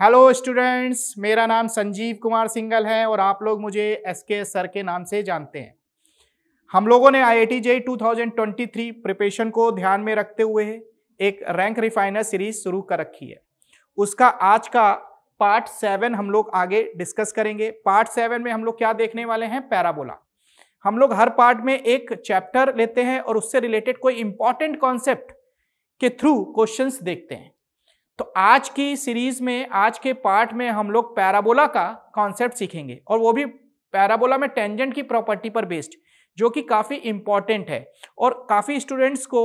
hello students मेरा नाम Sanjeev Kumar single है और आप लोग मुझे एस के सर के नाम से जानते हैं हम लोगों ने I I T J two preparation को ध्यान में रखते हुए एक रैंक रिफाइनर सीरीज शुरू कर रखी है उसका आज का पार्ट सेवन हम लोग आगे डिस्कस करेंगे पार्ट सेवन में हम लोग क्या देखने वाले हैं पैराबोला हम लोग हर पार्ट में एक चैप्टर लेते हैं और उससे रिलेटेड कोई इंपॉर्टेंट कॉन्सेप्ट के थ्रू क्वेश्चंस देखते हैं तो आज की सीरीज में आज के पार्ट में हम लोग पैराबोला का कॉन्सेप्ट सीखेंगे और वो भी पैराबोला में टेंजेंट की प्रॉपर्टी पर बेस्ड जो कि काफ़ी इंपॉर्टेंट है और काफ़ी स्टूडेंट्स को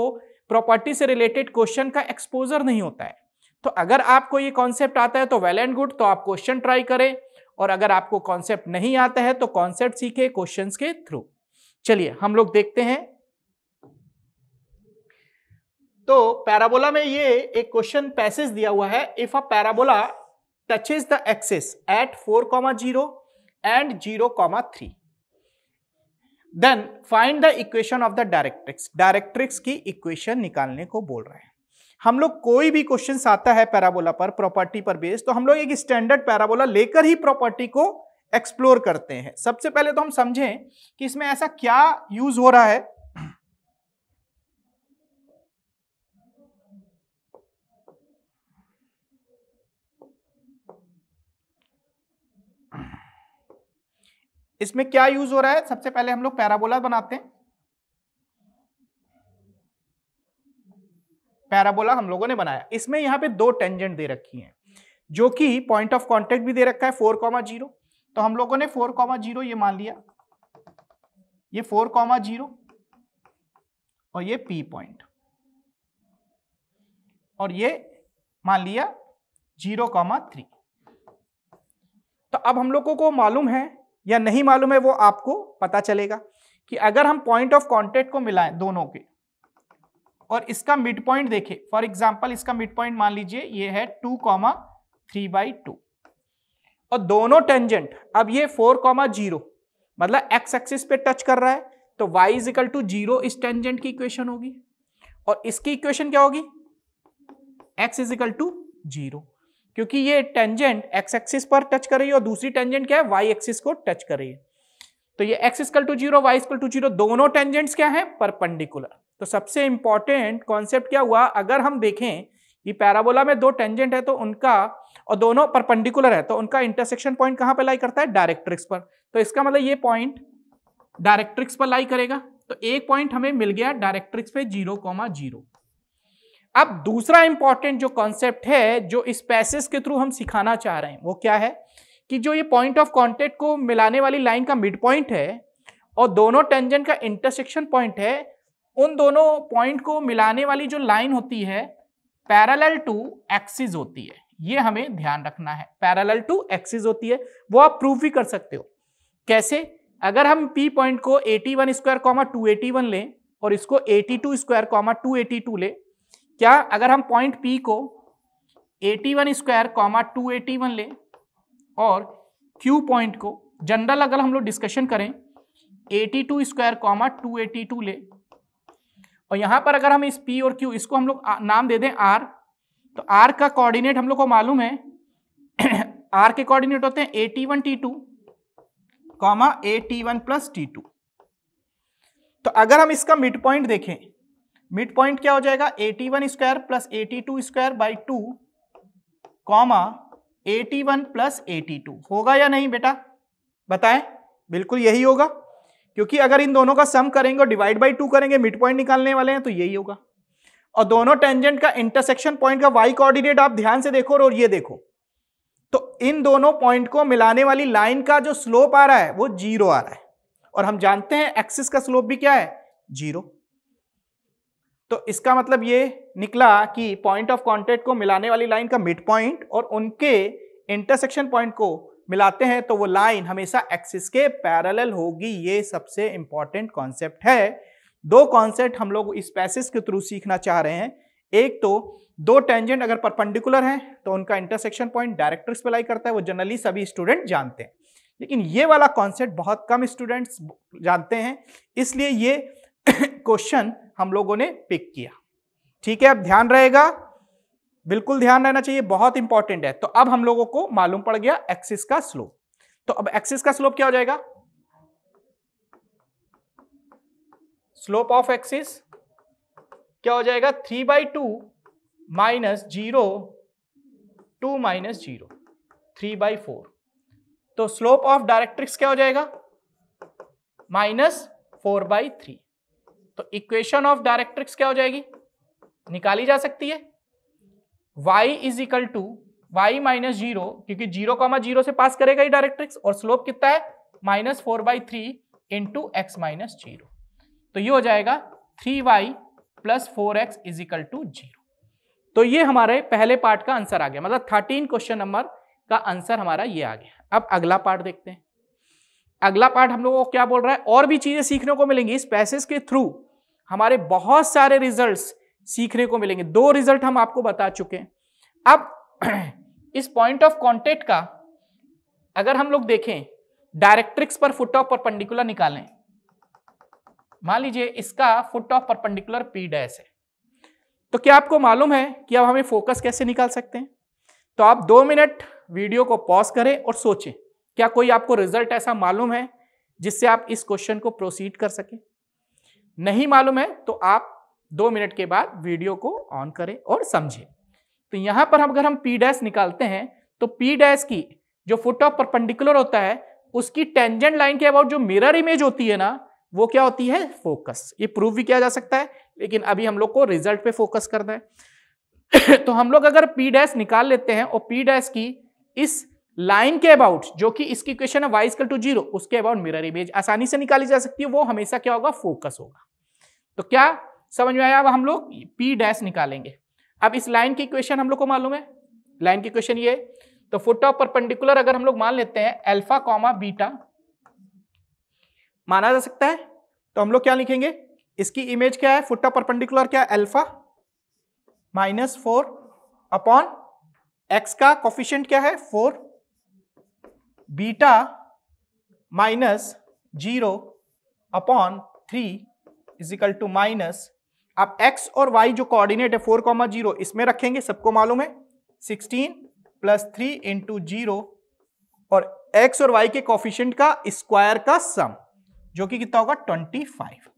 प्रॉपर्टी से रिलेटेड क्वेश्चन का एक्सपोजर नहीं होता है तो अगर आपको ये कॉन्सेप्ट आता है तो वेल एंड गुड तो आप क्वेश्चन ट्राई करें और अगर आपको कॉन्सेप्ट नहीं आता है तो कॉन्सेप्ट सीखे क्वेश्चंस के थ्रू चलिए हम लोग देखते हैं तो पैराबोला में ये एक क्वेश्चन पैसेज दिया हुआ है if a parabola touches the axes at four comma zero and zero comma three then find the equation of the directrix directrix की इक्वेशन निकालने को बोल रहे हैं हम लोग कोई भी क्वेश्चन आता है पैराबोला पर प्रॉपर्टी पर बेस्ड तो हम लोग एक स्टैंडर्ड पैराबोला लेकर ही प्रॉपर्टी को एक्सप्लोर करते हैं सबसे पहले तो हम समझें कि इसमें ऐसा क्या यूज हो रहा है इसमें क्या यूज हो रहा है सबसे पहले हम लोग पैराबोला बनाते हैं पैराबोला हम लोगों ने बनाया इसमें यहां पे दो टेंजेंट दे रखी हैं जो कि पॉइंट ऑफ कांटेक्ट भी दे रखा है फोर कॉमा जीरो तो हम लोगों ने फोर कॉमा जीरो ये मान लिया ये फोर कॉमा जीरो और ये पी पॉइंट और ये मान लिया जीरो कॉमा थ्री तो अब हम लोगों को मालूम है या नहीं मालूम है वो आपको पता चलेगा कि अगर हम पॉइंट ऑफ कॉन्टेक्ट को मिलाएं दोनों के और इसका मिड पॉइंट देखें फॉर एग्जाम्पल इसका मिड पॉइंट मान लीजिए ये है two comma three by two और दोनों टेंजेंट अब ये फोर कॉमा जीरो मतलब एक्स एक्सिस पे टच कर रहा है तो इज इजिकल टू जीरो इस टेंजेंट की इक्वेशन होगी और इसकी इक्वेशन क्या होगी इज इजिकल टू जीरो क्योंकि ये टेंजेंट एक्स एक्सिस पर टच कर रही है और दूसरी टेंजेंट क्या है वाई एक्सिस को टच कर रही है तो ये X equal to zero Y equal to zero दोनों टेंजेंट्स क्या है परपेंडिकुलर तो सबसे इंपॉर्टेंट कॉन्सेप्ट क्या हुआ अगर हम देखें कि पैराबोला में दो टेंजेंट है तो उनका और दोनों परपेंडिकुलर है तो उनका इंटरसेक्शन पॉइंट कहां पर लाई करता है डायरेक्ट्रिक्स पर तो इसका मतलब ये पॉइंट डायरेक्ट्रिक्स पर लाई करेगा तो एक पॉइंट हमें मिल गया डायरेक्ट्रिक्स पे जीरो कॉमा जीरो अब दूसरा इंपॉर्टेंट जो कॉन्सेप्ट है जो इस पैसेज के थ्रू हम सिखाना चाह रहे हैं वो क्या है कि जो ये पॉइंट ऑफ कॉन्टेक्ट को मिलाने वाली लाइन का मिड पॉइंट है और दोनों टेंजेंट का इंटरसेक्शन पॉइंट है उन दोनों पॉइंट को मिलाने वाली जो लाइन होती है पैरेलल टू एक्सिस होती है ये हमें ध्यान रखना है पैरेलल टू एक्सिस होती है वो आप प्रूव भी कर सकते हो कैसे अगर हम पी पॉइंट को 81 वन स्क्वायर कॉमा टू लें और इसको 82 टू स्क्वायर कॉमा टू ले क्या अगर हम पॉइंट पी को 81 one square comma two at one ले और क्यू पॉइंट को जनरल अगर हम लोग डिस्कशन करें 82 two square comma two at two ले और यहां पर अगर हम इस पी और क्यू इसको हम लोग नाम दे दें आर तो आर का कोऑर्डिनेट हम लोग को मालूम है आर के कोऑर्डिनेट होते हैं at one T two comma at one plus T two तो अगर हम इसका मिड पॉइंट देखें मिड पॉइंट क्या हो जाएगा at one square plus at two square by two comma at one plus at two होगा या नहीं बेटा बताएं बिल्कुल यही होगा क्योंकि अगर इन दोनों का सम करेंगे और डिवाइड बाई टू करेंगे मिड पॉइंट निकालने वाले हैं तो यही होगा और दोनों टेंजेंट का इंटरसेक्शन पॉइंट का वाई कोऑर्डिनेट आप ध्यान से देखो और ये देखो तो इन दोनों पॉइंट को मिलाने वाली लाइन का जो स्लोप आ रहा है वो जीरो आ रहा है और हम जानते हैं एक्सिस का स्लोप भी क्या है जीरो तो इसका मतलब ये निकला कि पॉइंट ऑफ कॉन्टेक्ट को मिलाने वाली लाइन का मिड पॉइंट और उनके इंटरसेक्शन पॉइंट को मिलाते हैं तो वो लाइन हमेशा एक्सिस के पैरेलल होगी ये सबसे इंपॉर्टेंट कॉन्सेप्ट है दो कॉन्सेप्ट हम लोग इस पैसेज के थ्रू सीखना चाह रहे हैं एक तो दो टेंजेंट अगर परपेंडिकुलर हैं तो उनका इंटरसेक्शन पॉइंट डायरेक्ट्रिक्स पे लाई करता है वो जनरली सभी स्टूडेंट जानते हैं लेकिन ये वाला कॉन्सेप्ट बहुत कम स्टूडेंट्स जानते हैं इसलिए ये क्वेश्चन हम लोगों ने पिक किया ठीक है अब ध्यान रहेगा बिल्कुल ध्यान रहना चाहिए बहुत इंपॉर्टेंट है तो अब हम लोगों को मालूम पड़ गया एक्सिस का स्लोप तो अब एक्सिस का स्लोप क्या हो जाएगा स्लोप ऑफ एक्सिस क्या हो जाएगा three by two minus zero two minus zero three by four तो स्लोप ऑफ डायरेक्ट्रिक्स क्या हो जाएगा माइनस फोर बाई थ्री तो इक्वेशन ऑफ डायरेक्ट्रिक्स क्या हो जाएगी निकाली जा सकती है Y is equal to Y minus zero क्योंकि जीरो कॉमा जीरो से पास करेगा ही डायरेक्ट्रिक्स और स्लोप कितना है minus four by three into X minus zero तो ये हो जाएगा three Y plus four X is equal to zero तो ये हमारे पहले पार्ट का आंसर आ गया मतलब थर्टीन क्वेश्चन नंबर का आंसर हमारा ये आ गया अब अगला पार्ट देखते हैं अगला पार्ट हम लोगों को क्या बोल रहा है और भी चीजें सीखने को मिलेंगी इस पैसेज के थ्रू हमारे बहुत सारे रिजल्ट्स सीखने को मिलेंगे दो रिजल्ट हम आपको बता चुके हैं अब इस पॉइंट ऑफ कॉन्टेक्ट का अगर हम लोग देखें डायरेक्ट्रिक्स पर फुट ऑफ पंडिकुलर निकालें मान लीजिए इसका foot of perpendicular P dash है तो क्या आपको मालूम है कि अब हमें फोकस कैसे निकाल सकते हैं तो आप दो मिनट वीडियो को पॉज करें और सोचें क्या कोई आपको रिजल्ट ऐसा मालूम है जिससे आप इस क्वेश्चन को प्रोसीड कर सकें नहीं मालूम है तो आप दो मिनट के बाद वीडियो को ऑन करें और समझें तो यहाँ पर अगर हम पी डैश निकालते हैं तो पी डैश की जो फुट ऑफ परपेंडिकुलर होता है उसकी टेंजेंट लाइन के अबाउट जो मिरर इमेज होती है ना वो क्या होती है फोकस ये प्रूव भी किया जा सकता है लेकिन अभी हम लोग को रिजल्ट पे फोकस करना है तो हम लोग अगर पी डैश निकाल लेते हैं और पी डैश की इस लाइन के अबाउट जो कि इसकी क्वेश्चन है वाइजकल टू जीरो उसके अबाउट मिरर इमेज आसानी से निकाली जा सकती है वो हमेशा क्या होगा फोकस होगा तो क्या समझ में आया अब हम लोग पी डैश निकालेंगे अब इस लाइन की इक्वेशन हम लोग को मालूम है लाइन की इक्वेशन ये तो फुट ऑफ परपेंडिकुलर अगर हम लोग मान लेते हैं अल्फा कॉमा बीटा माना जा सकता है तो हम लोग क्या लिखेंगे इसकी इमेज क्या है फुट ऑफ परपेंडिकुलर क्या है alpha minus four upon X का कॉफिशियंट क्या है four beta minus zero upon three is equal to minus आप x और y जो कोऑर्डिनेट है फोर कॉमा जीरो इसमें रखेंगे सबको मालूम है sixteen plus three into zero और x और y के कॉफिशियंट का स्क्वायर का सम जो कि कितना होगा ट्वेंटी फाइव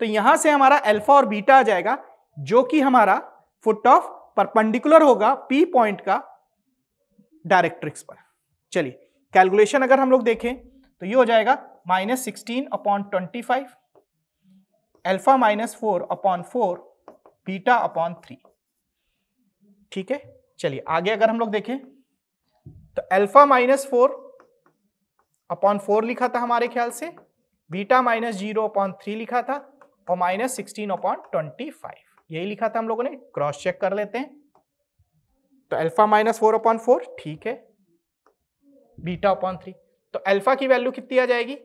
तो यहां से हमारा अल्फा और बीटा आ जाएगा जो कि हमारा फुट ऑफ परपेंडिकुलर होगा पी पॉइंट का डायरेक्ट्रिक्स पर चलिए कैलकुलेशन अगर हम लोग देखें तो ये हो जाएगा minus sixteen upon twenty five alpha minus four upon four beta upon three ठीक है चलिए आगे अगर हम लोग देखें तो alpha minus four upon four लिखा था हमारे ख्याल से beta minus zero upon three लिखा था और minus sixteen upon twenty five यही लिखा था हम लोगों ने क्रॉस चेक कर लेते हैं तो alpha minus four upon four ठीक है बीटा अपॉन थ्री तो अल्फा की वैल्यू कितनी आ जाएगी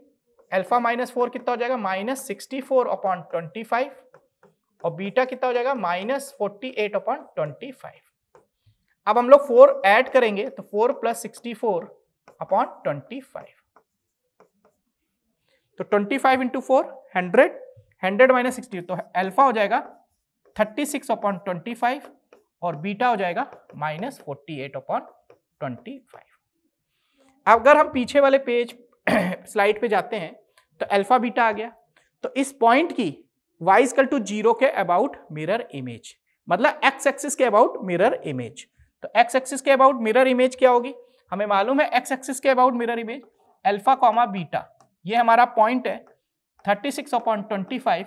अल्फा माइनस फोर कितना हो जाएगा minus sixty four upon twenty five और बीटा कितना हो जाएगा minus forty eight upon twenty five अब हम लोग फोर ऐड करेंगे तो four plus sixty four upon twenty five तो twenty five into four hundred hundred minus sixty तो अल्फा हो जाएगा thirty six upon twenty five और बीटा हो जाएगा minus forty eight upon twenty five अगर हम पीछे वाले पेज स्लाइड पे जाते हैं तो अल्फा बीटा आ गया तो इस पॉइंट की वाइजकल टू जीरो के अबाउट मिरर इमेज मतलब एक्स एक्सिस के अबाउट मिरर इमेज तो एक्स एक्सिस के अबाउट मिरर इमेज क्या होगी हमें मालूम है एक्स एक्सिस के about mirror image alpha comma beta ये हमारा पॉइंट है thirty six upon twenty five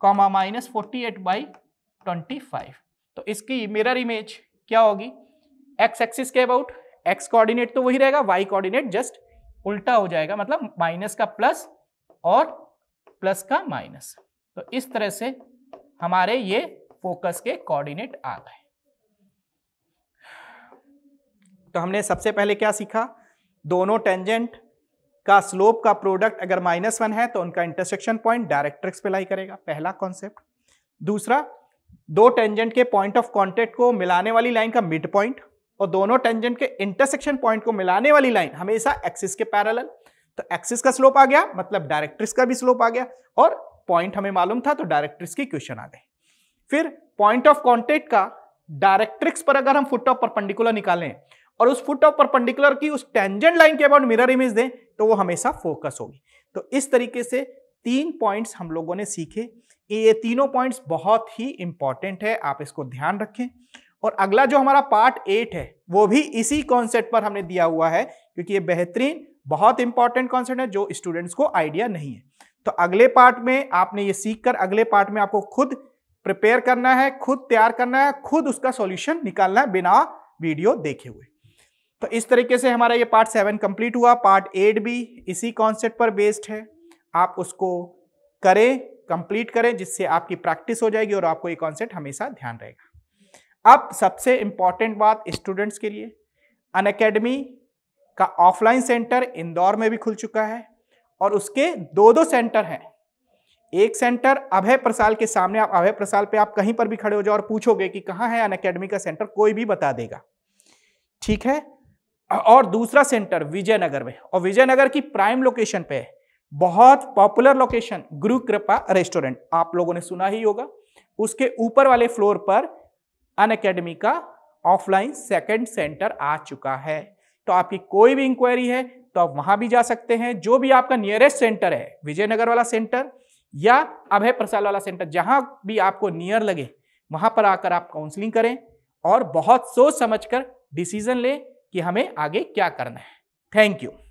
comma minus forty eight by twenty five तो इसकी मिरर इमेज क्या होगी एक्स एक्सिस के अबाउट एक्स कोऑर्डिनेट तो वही रहेगा वाई कोऑर्डिनेट जस्ट उल्टा हो जाएगा मतलब माइनस का प्लस और प्लस का माइनस तो इस तरह से हमारे ये फोकस के कोऑर्डिनेट आ गए तो हमने सबसे पहले क्या सीखा दोनों टेंजेंट का स्लोप का प्रोडक्ट अगर माइनस वन है तो उनका इंटरसेक्शन पॉइंट डायरेक्ट्रिक्स पे लाई करेगा पहला कॉन्सेप्ट दूसरा दो टेंजेंट के पॉइंट ऑफ कॉन्टेक्ट को मिलाने वाली लाइन का मिड पॉइंट और दोनों टेंजेंट के इंटरसेक्शन पॉइंट को मिलाने वाली लाइन हमेशा एक्सिस के पैरल तो एक्सिस का स्लोप आ गया मतलब डायरेक्ट्रिक्स का भी स्लोप आ गया और पॉइंट हमें मालूम था तो डायरेक्ट्रिक्स के क्वेश्चन आ गए फिर पॉइंट ऑफ कॉन्टेक्ट का डायरेक्ट्रिक्स पर अगर हम फुट ऑफ परपेंडिकुलर निकालें और उस फुट ऑफ परपेंडिकुलर की उस टेंजेंट लाइन के अबाउट मिरर इमेज दें तो वो हमेशा फोकस होगी तो इस तरीके से तीन पॉइंट्स हम लोगों ने सीखे ये तीनों पॉइंट्स बहुत ही इंपॉर्टेंट है आप इसको ध्यान रखें और अगला जो हमारा पार्ट एट है वो भी इसी कॉन्सेप्ट पर हमने दिया हुआ है क्योंकि ये बेहतरीन बहुत इंपॉर्टेंट कॉन्सेप्ट है जो स्टूडेंट्स को आइडिया नहीं है तो अगले पार्ट में आपने ये सीख कर अगले पार्ट में आपको खुद प्रिपेयर करना है खुद तैयार करना है खुद उसका सॉल्यूशन निकालना है बिना वीडियो देखे हुए तो इस तरीके से हमारा ये पार्ट सेवन कंप्लीट हुआ पार्ट एट भी इसी कॉन्सेप्ट पर बेस्ड है आप उसको करें कंप्लीट करें जिससे आपकी प्रैक्टिस हो जाएगी और आपको ये कॉन्सेप्ट हमेशा ध्यान रहेगा अब सबसे इंपॉर्टेंट बात स्टूडेंट्स के लिए अन का ऑफलाइन सेंटर इंदौर में भी खुल चुका है और उसके दो दो सेंटर हैं एक सेंटर अभय प्रसाल के सामने आप अभय प्रसाल पे आप कहीं पर भी खड़े हो जाओ और पूछोगे कि कहाँ है अन अकेडमी का सेंटर कोई भी बता देगा ठीक है और दूसरा सेंटर विजयनगर में और विजयनगर की प्राइम लोकेशन पे है बहुत पॉपुलर लोकेशन गुरु कृपा रेस्टोरेंट आप लोगों ने सुना ही होगा उसके ऊपर वाले फ्लोर पर अन का ऑफलाइन सेकेंड सेंटर आ चुका है तो आपकी कोई भी इंक्वायरी है तो आप वहां भी जा सकते हैं जो भी आपका नियरेस्ट सेंटर है विजयनगर वाला सेंटर या अभय प्रसाद वाला सेंटर जहां भी आपको नियर लगे वहां पर आकर आप काउंसलिंग करें और बहुत सोच समझ कर डिसीजन लें कि हमें आगे क्या करना है थैंक यू